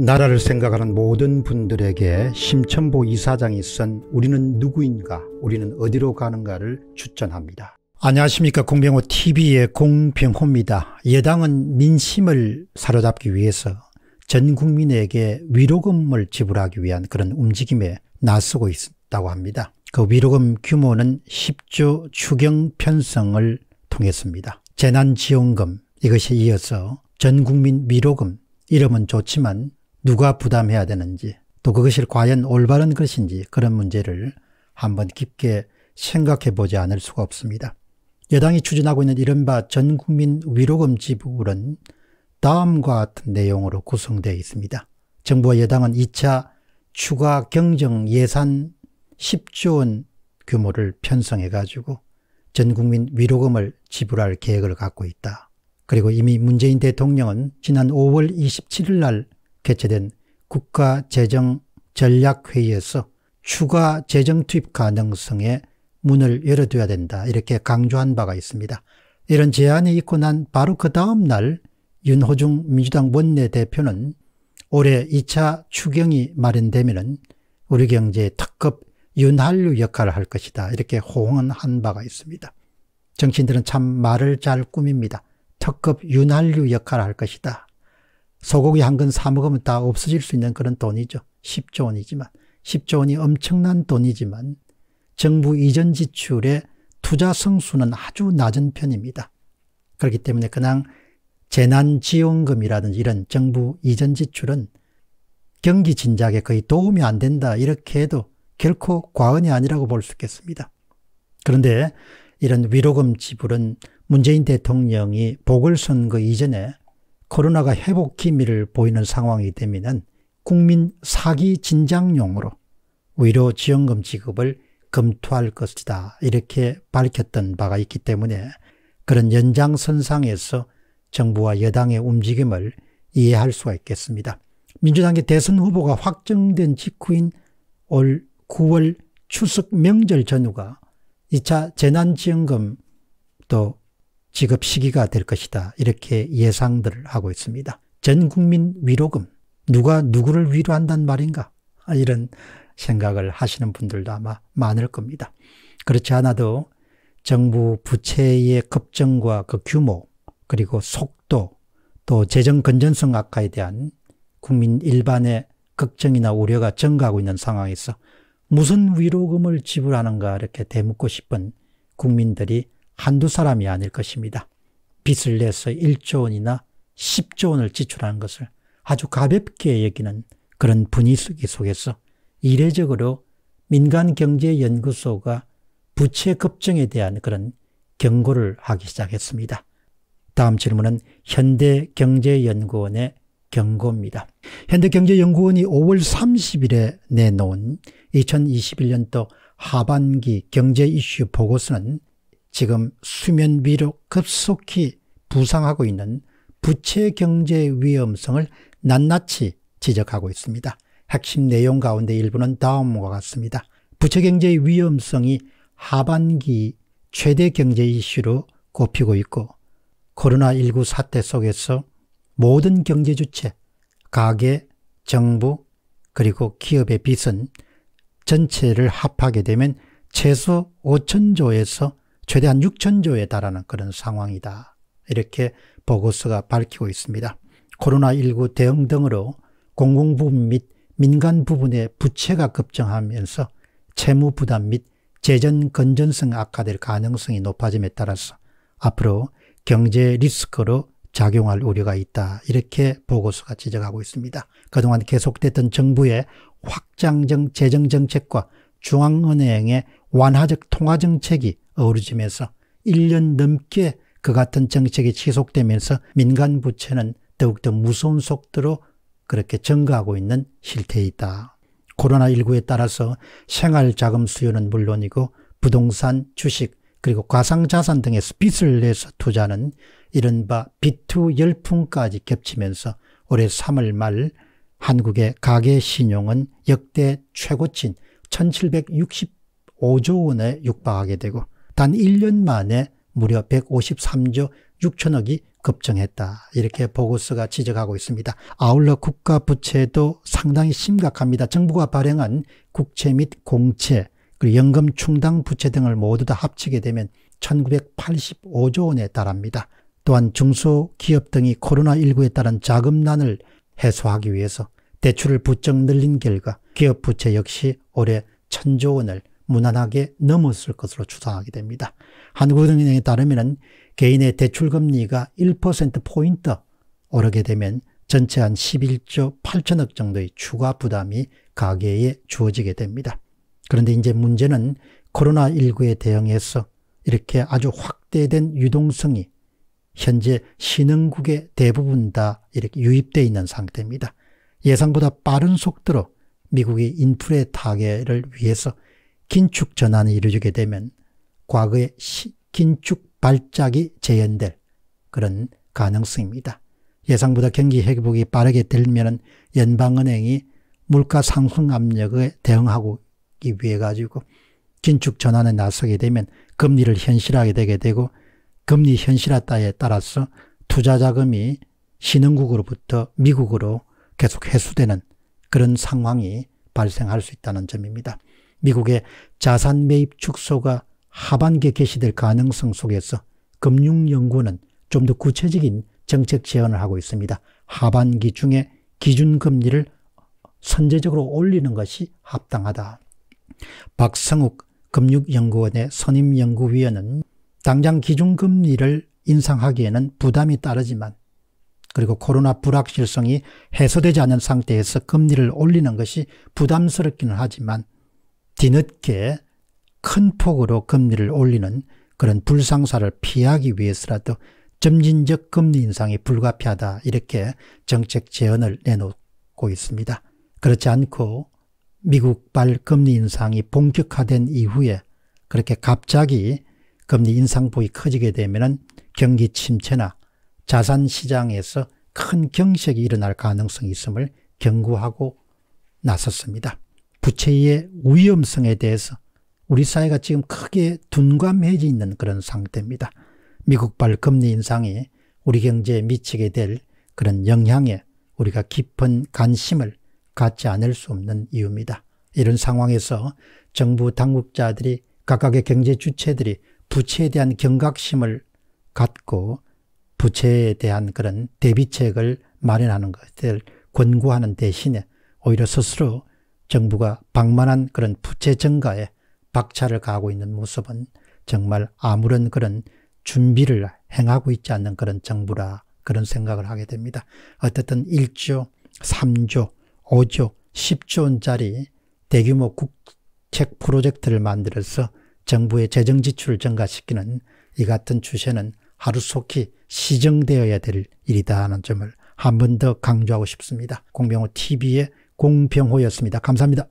나라를 생각하는 모든 분들에게 심천보 이사장이 쓴 우리는 누구인가 우리는 어디로 가는가를 추천합니다. 안녕하십니까 공병호 TV의 공병호입니다. 여당은 민심을 사로잡기 위해서 전 국민에게 위로금을 지불하기 위한 그런 움직임에 나서고 있다고 합니다. 그 위로금 규모는 10조 추경 편성을 통했습니다. 재난지원금 이것에 이어서 전국민 위로금 이름은 좋지만 누가 부담해야 되는지 또 그것이 과연 올바른 것인지 그런 문제를 한번 깊게 생각해 보지 않을 수가 없습니다. 여당이 추진하고 있는 이른바 전국민 위로금 지불은 다음과 같은 내용으로 구성되어 있습니다. 정부와 여당은 2차 추가 경정 예산 10조 원 규모를 편성해 가지고 전 국민 위로금을 지불할 계획을 갖고 있다. 그리고 이미 문재인 대통령은 지난 5월 27일 날 개최된 국가재정전략회의에서 추가 재정 투입 가능성에 문을 열어둬야 된다 이렇게 강조한 바가 있습니다. 이런 제안이 있고 난 바로 그 다음 날 윤호중 민주당 원내대표는 올해 2차 추경이 마련되면 우리 경제의 특급 윤한류 역할을 할 것이다 이렇게 호응한 바가 있습니다. 정치인들은 참 말을 잘 꾸밉니다. 특급 윤한류 역할을 할 것이다. 소고기 한 근사 먹으면 다 없어질 수 있는 그런 돈이죠. 10조 원이지만 10조 원이 엄청난 돈이지만 정부 이전 지출의 투자 성수는 아주 낮은 편입니다. 그렇기 때문에 그냥 재난지원금이라든지 이런 정부 이전 지출은 경기 진작에 거의 도움이 안 된다 이렇게 해도 결코 과언이 아니라고 볼 수 있겠습니다. 그런데 이런 위로금 지불은 문재인 대통령이 보궐선거 이전에 코로나가 회복 기미를 보이는 상황이 되면 국민 사기 진작용으로 위로지원금 지급을 검토할 것이다 이렇게 밝혔던 바가 있기 때문에 그런 연장선상에서 정부와 여당의 움직임을 이해할 수가 있겠습니다. 민주당의 대선 후보가 확정된 직후인 올 9월 추석 명절 전후가 2차 재난지원금 또 지급 시기가 될 것이다. 이렇게 예상들을 하고 있습니다. 전 국민 위로금. 누가 누구를 위로한단 말인가? 이런 생각을 하시는 분들도 아마 많을 겁니다. 그렇지 않아도 정부 부채의 급증과 그 규모, 그리고 속도, 또 재정 건전성 악화에 대한 국민 일반의 걱정이나 우려가 증가하고 있는 상황에서 무슨 위로금을 지불하는가 이렇게 되묻고 싶은 국민들이 한두 사람이 아닐 것입니다. 빚을 내서 1조 원이나 10조 원을 지출하는 것을 아주 가볍게 여기는 그런 분위기 속에서 이례적으로 민간경제연구소가 부채 급증에 대한 그런 경고를 하기 시작했습니다. 다음 질문은 현대경제연구원의 경고입니다. 현대경제연구원이 5월 30일에 내놓은 2021년도 하반기 경제 이슈 보고서는 지금 수면 위로 급속히 부상하고 있는 부채 경제의 위험성을 낱낱이 지적하고 있습니다. 핵심 내용 가운데 일부는 다음과 같습니다. 부채 경제의 위험성이 하반기 최대 경제 이슈로 꼽히고 있고 코로나19 사태 속에서 모든 경제 주체, 가계, 정부, 그리고 기업의 빚은 전체를 합하게 되면 최소 5천조에서 최대한 6천조에 달하는 그런 상황이다. 이렇게 보고서가 밝히고 있습니다. 코로나19 대응 등으로 공공부문 및 민간 부분의 부채가 급증하면서 채무 부담 및 재정 건전성 악화될 가능성이 높아짐에 따라서 앞으로 경제 리스크로 작용할 우려가 있다. 이렇게 보고서가 지적하고 있습니다. 그동안 계속됐던 정부의 확장적 재정정책과 중앙은행의 완화적 통화정책이 어우러지면서 1년 넘게 그 같은 정책이 지속되면서 민간 부채는 더욱더 무서운 속도로 그렇게 증가하고 있는 실태에 있다. 코로나19에 따라서 생활자금 수요는 물론이고 부동산, 주식, 그리고 가상자산 등에서 빚을 내서 투자는 이른바 비투 열풍까지 겹치면서 올해 3월 말 한국의 가계 신용은 역대 최고치인 1760 5조 원에 육박하게 되고 단 1년 만에 무려 153조 6천억이 급증했다. 이렇게 보고서가 지적하고 있습니다. 아울러 국가 부채도 상당히 심각합니다. 정부가 발행한 국채 및 공채, 그리고 연금 충당 부채 등을 모두 다 합치게 되면 1985조 원에 달합니다. 또한 중소기업 등이 코로나19에 따른 자금난을 해소하기 위해서 대출을 부쩍 늘린 결과 기업 부채 역시 올해 1 0 0 0조 원을 무난하게 넘었을 것으로 추정하게 됩니다. 한국은행에 따르면 개인의 대출금리가 1%포인트 오르게 되면 전체 한 11조 8천억 정도의 추가 부담이 가계에 주어지게 됩니다. 그런데 이제 문제는 코로나19에 대응해서 이렇게 아주 확대된 유동성이 현재 신흥국의 대부분 다 이렇게 유입되어 있는 상태입니다. 예상보다 빠른 속도로 미국의 인플레 타개를 위해서 긴축 전환이 이루어지게 되면 과거의 긴축 발작이 재현될 그런 가능성입니다. 예상보다 경기 회복이 빠르게 되면 연방은행이 물가 상승 압력에 대응하고 위해 가지고 긴축 전환에 나서게 되면 금리를 현실하게 되게 되고 금리 현실화 에 따라서 투자 자금이 신흥국으로부터 미국으로 계속 회수되는 그런 상황이 발생할 수 있다는 점입니다. 미국의 자산 매입 축소가 하반기에 개시될 가능성 속에서 금융연구원은 좀 더 구체적인 정책 제안을 하고 있습니다. 하반기 중에 기준금리를 선제적으로 올리는 것이 합당하다. 박성욱 금융연구원의 선임연구위원은 당장 기준금리를 인상하기에는 부담이 따르지만 그리고 코로나 불확실성이 해소되지 않은 상태에서 금리를 올리는 것이 부담스럽기는 하지만 뒤늦게 큰 폭으로 금리를 올리는 그런 불상사를 피하기 위해서라도 점진적 금리 인상이 불가피하다 이렇게 정책 제언을 내놓고 있습니다. 그렇지 않고 미국발 금리 인상이 본격화된 이후에 그렇게 갑자기 금리 인상폭이 커지게 되면 경기 침체나 자산 시장에서 큰 경색이 일어날 가능성이 있음을 경고하고 나섰습니다. 부채의 위험성에 대해서 우리 사회가 지금 크게 둔감해져 있는 그런 상태입니다. 미국발 금리 인상이 우리 경제에 미치게 될 그런 영향에 우리가 깊은 관심을 갖지 않을 수 없는 이유입니다. 이런 상황에서 정부 당국자들이 각각의 경제 주체들이 부채에 대한 경각심을 갖고 부채에 대한 그런 대비책을 마련하는 것을 권고하는 대신에 오히려 스스로 정부가 방만한 그런 부채 증가에 박차를 가하고 있는 모습은 정말 아무런 그런 준비를 행하고 있지 않는 그런 정부라 그런 생각을 하게 됩니다. 어쨌든 1조, 3조, 5조, 10조 원짜리 대규모 국책 프로젝트를 만들어서 정부의 재정 지출을 증가시키는 이 같은 추세는 하루속히 시정되어야 될 일이다 하는 점을 한 번 더 강조하고 싶습니다. 공병호 TV의 공병호였습니다. 감사합니다.